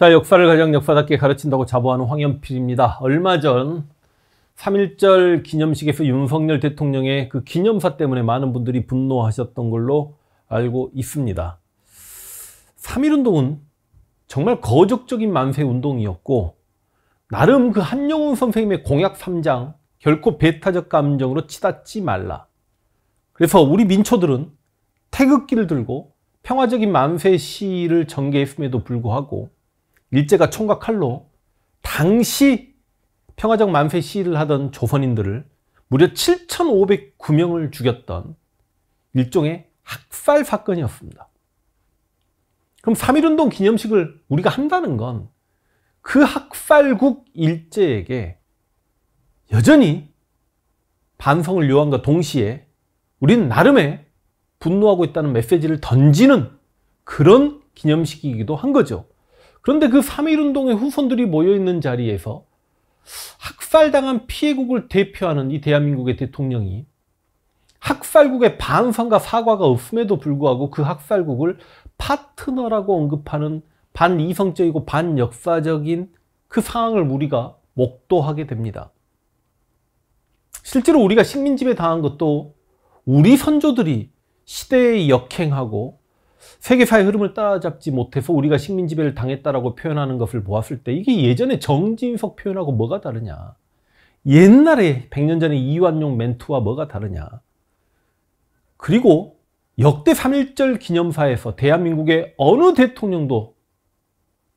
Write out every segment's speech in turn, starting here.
자, 역사를 가장 역사답게 가르친다고 자부하는 황현필입니다. 얼마 전 3.1절 기념식에서 윤석열 대통령의 그 기념사 때문에 많은 분들이 분노하셨던 걸로 알고 있습니다. 3.1운동은 정말 거족적인 만세 운동이었고 나름 그 한영훈 선생님의 공약 3장 결코 배타적 감정으로 치닫지 말라. 그래서 우리 민초들은 태극기를 들고 평화적인 만세 시위를 전개했음에도 불구하고 일제가 총과 칼로 당시 평화적 만세 시위를 하던 조선인들을 무려 7,509명을 죽였던 일종의 학살 사건이었습니다. 그럼 3.1운동 기념식을 우리가 한다는 건 그 학살국 일제에게 여전히 반성을 요한과 동시에 우리 나름의 분노하고 있다는 메시지를 던지는 그런 기념식이기도 한 거죠. 그런데 그 3.1운동의 후손들이 모여있는 자리에서 학살당한 피해국을 대표하는 이 대한민국의 대통령이 학살국의 반성과 사과가 없음에도 불구하고 그 학살국을 파트너라고 언급하는 반이성적이고 반역사적인 그 상황을 우리가 목도하게 됩니다. 실제로 우리가 식민지배 당한 것도 우리 선조들이 시대에 역행하고 세계사의 흐름을 따라잡지 못해서 우리가 식민지배를 당했다라고 표현하는 것을 보았을 때 이게 예전에 정진석 표현하고 뭐가 다르냐 옛날에 100년 전에 이완용 멘트와 뭐가 다르냐 그리고 역대 3.1절 기념사에서 대한민국의 어느 대통령도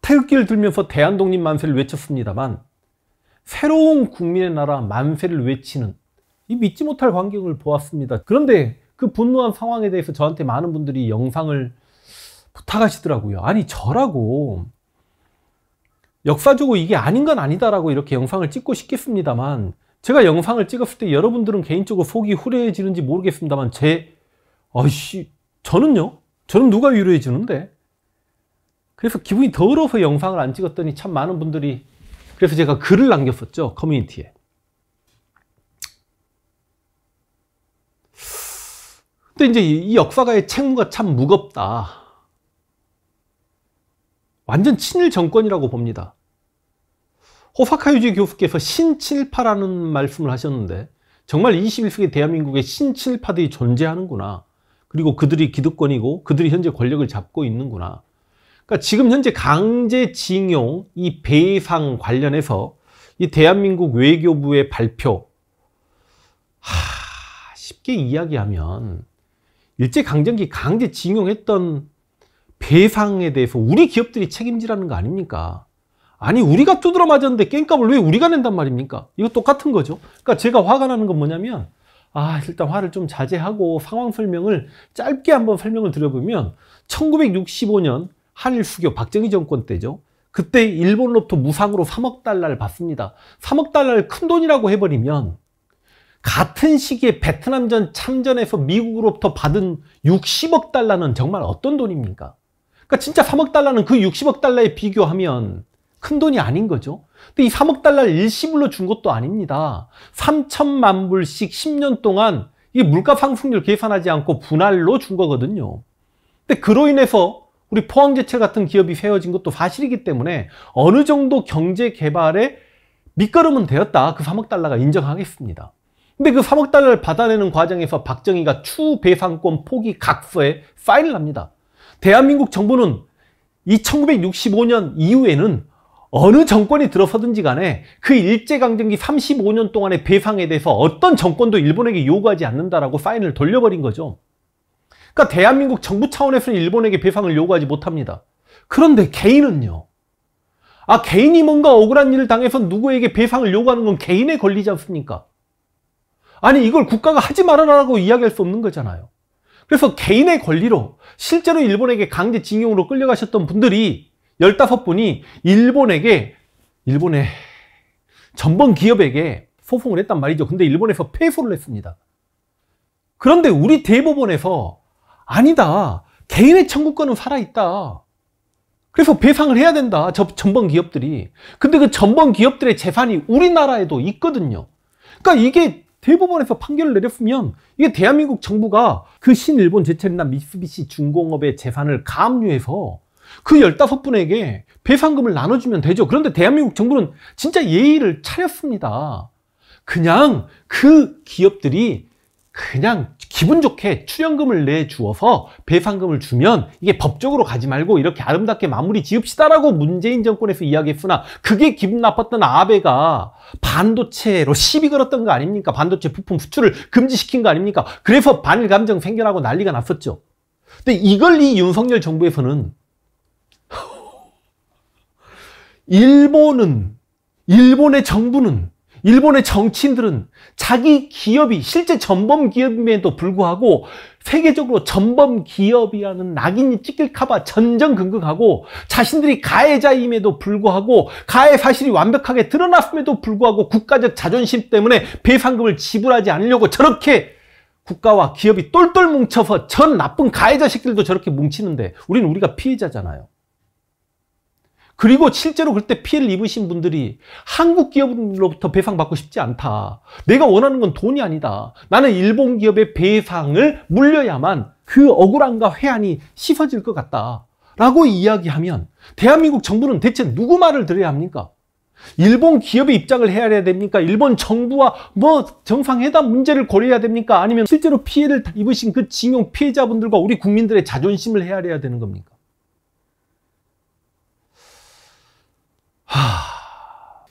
태극기를 들면서 대한독립 만세를 외쳤습니다만 새로운 국민의 나라 만세를 외치는 이 믿지 못할 광경을 보았습니다. 그런데 그 분노한 상황에 대해서 저한테 많은 분들이 영상을 부탁하시더라고요. 아니 저라고 역사적으로 이게 아닌 건 아니다라고 이렇게 영상을 찍고 싶겠습니다만 제가 영상을 찍었을 때 여러분들은 개인적으로 속이 후려해지는지 모르겠습니다만 제아씨 저는요 저는 누가 위로해 주는데 그래서 기분이 더러워서 영상을 안 찍었더니 참 많은 분들이 그래서 제가 글을 남겼었죠 커뮤니티에 근데 이제 이 역사가의 책무가 참 무겁다. 완전 친일 정권이라고 봅니다. 호사카 유지 교수께서 신칠파라는 말씀을 하셨는데 정말 21세기 대한민국에 신칠파들이 존재하는구나. 그리고 그들이 기득권이고 그들이 현재 권력을 잡고 있는구나. 그러니까 지금 현재 강제징용 이 배상 관련해서 이 대한민국 외교부의 발표 하, 쉽게 이야기하면 일제강점기 강제징용했던 배상에 대해서 우리 기업들이 책임지라는 거 아닙니까? 아니 우리가 두드러 맞았는데 깽값을 왜 우리가 낸단 말입니까? 이거 똑같은 거죠. 그러니까 제가 화가 나는 건 뭐냐면 아 일단 화를 좀 자제하고 상황 설명을 짧게 한번 설명을 드려보면 1965년 한일 수교 박정희 정권 때죠. 그때 일본로부터 무상으로 3억 달러를 받습니다. 3억 달러를 큰 돈이라고 해버리면 같은 시기에 베트남전 참전에서 미국으로부터 받은 60억 달러는 정말 어떤 돈입니까? 그러니까 진짜 3억 달러는 그 60억 달러에 비교하면 큰 돈이 아닌 거죠. 근데 이 3억 달러를 일시불로 준 것도 아닙니다. 3천만 불씩 10년 동안 이 물가 상승률 계산하지 않고 분할로 준 거거든요. 근데 그로 인해서 우리 포항제철 같은 기업이 세워진 것도 사실이기 때문에 어느 정도 경제 개발에 밑거름은 되었다. 그 3억 달러가 인정하겠습니다. 근데 그 3억 달러를 받아내는 과정에서 박정희가 추후 배상권 포기 각서에 사인을 합니다. 대한민국 정부는 이 1965년 이후에는 어느 정권이 들어서든지 간에 그 일제강점기 35년 동안의 배상에 대해서 어떤 정권도 일본에게 요구하지 않는다라고 사인을 돌려버린 거죠. 그러니까 대한민국 정부 차원에서는 일본에게 배상을 요구하지 못합니다. 그런데 개인은요. 아 개인이 뭔가 억울한 일을 당해서 누구에게 배상을 요구하는 건 개인의 권리지 않습니까? 아니 이걸 국가가 하지 말아라고 이야기할 수 없는 거잖아요. 그래서 개인의 권리로 실제로 일본에게 강제징용으로 끌려가셨던 분들이 15분이 일본에게 일본의 전범 기업에게 소송을 했단 말이죠. 근데 일본에서 패소를 했습니다. 그런데 우리 대법원에서 아니다. 개인의 청구권은 살아있다. 그래서 배상을 해야 된다. 저 전범 기업들이. 근데 그 전범 기업들의 재산이 우리나라에도 있거든요. 그러니까 이게 대법원에서 판결을 내렸으면 이게 대한민국 정부가 그 신일본 제철이나 미쓰비시 중공업의 재산을 가압류해서 그 15분에게 배상금을 나눠주면 되죠. 그런데 대한민국 정부는 진짜 예의를 차렸습니다. 그냥 그 기업들이 그냥 기분 좋게 출연금을 내주어서 배상금을 주면 이게 법적으로 가지 말고 이렇게 아름답게 마무리 지읍시다라고 문재인 정권에서 이야기했으나 그게 기분 나빴던 아베가 반도체로 시비 걸었던 거 아닙니까? 반도체 부품 수출을 금지시킨 거 아닙니까? 그래서 반일 감정 생겨나고 난리가 났었죠. 근데 이걸 이 윤석열 정부에서는 일본은 일본의 정부는 일본의 정치인들은 자기 기업이 실제 전범 기업임에도 불구하고 세계적으로 전범 기업이라는 낙인이 찍힐까봐 전전긍긍하고 자신들이 가해자임에도 불구하고 가해 사실이 완벽하게 드러났음에도 불구하고 국가적 자존심 때문에 배상금을 지불하지 않으려고 저렇게 국가와 기업이 똘똘 뭉쳐서 전 나쁜 가해자 새끼들도 저렇게 뭉치는데 우리는 우리가 피해자잖아요. 그리고 실제로 그때 피해를 입으신 분들이 한국 기업으로부터 배상받고 싶지 않다. 내가 원하는 건 돈이 아니다. 나는 일본 기업의 배상을 물려야만 그 억울함과 회한이 씻어질 것 같다. 라고 이야기하면 대한민국 정부는 대체 누구 말을 들어야 합니까? 일본 기업의 입장을 해야 됩니까? 일본 정부와 뭐 정상회담 문제를 고려해야 됩니까? 아니면 실제로 피해를 입으신 그 징용 피해자분들과 우리 국민들의 자존심을 해야 되는 겁니까? 하...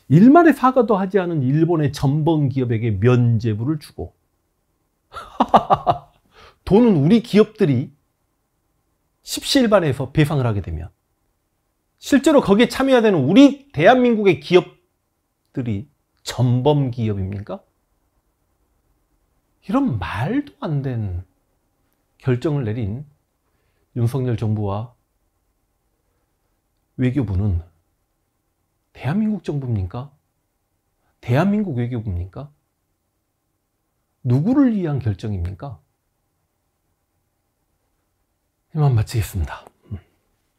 일만의 사과도 하지 않은 일본의 전범 기업에게 면제부를 주고 돈은 우리 기업들이 십시일반에서 배상을 하게 되면 실제로 거기에 참여해야 되는 우리 대한민국의 기업들이 전범 기업입니까? 이런 말도 안 된 결정을 내린 윤석열 정부와 외교부는 대한민국 정부입니까? 대한민국 외교부입니까? 누구를 위한 결정입니까? 이만 마치겠습니다.